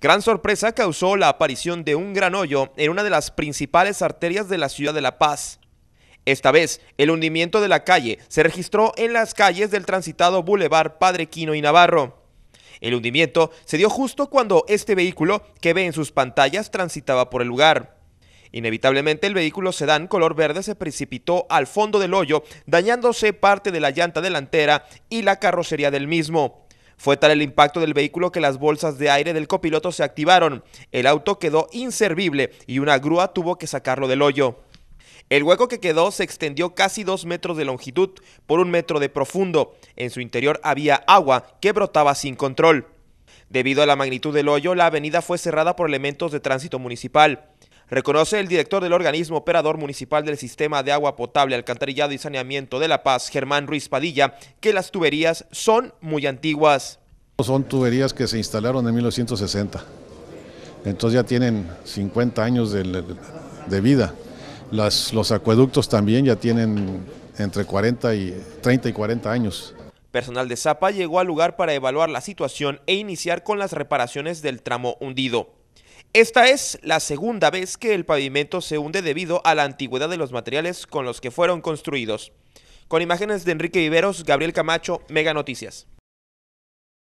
Gran sorpresa causó la aparición de un gran hoyo en una de las principales arterias de la ciudad de La Paz. Esta vez, el hundimiento de la calle se registró en las calles del transitado Boulevard Padre Quino y Navarro. El hundimiento se dio justo cuando este vehículo que ve en sus pantallas transitaba por el lugar. Inevitablemente el vehículo sedán color verde se precipitó al fondo del hoyo, dañándose parte de la llanta delantera y la carrocería del mismo. Fue tal el impacto del vehículo que las bolsas de aire del copiloto se activaron. El auto quedó inservible y una grúa tuvo que sacarlo del hoyo. El hueco que quedó se extendió casi dos metros de longitud por un metro de profundo. En su interior había agua que brotaba sin control. Debido a la magnitud del hoyo, la avenida fue cerrada por elementos de tránsito municipal reconoce el director del organismo operador municipal del sistema de agua potable, alcantarillado y saneamiento de La Paz, Germán Ruiz Padilla, que las tuberías son muy antiguas. Son tuberías que se instalaron en 1960, entonces ya tienen 50 años de, vida. Las, los acueductos también ya tienen entre 40 y 30 y 40 años. Personal de Zapa llegó al lugar para evaluar la situación e iniciar con las reparaciones del tramo hundido. Esta es la segunda vez que el pavimento se hunde debido a la antigüedad de los materiales con los que fueron construidos. Con imágenes de Enrique Viveros, Gabriel Camacho, Mega Noticias.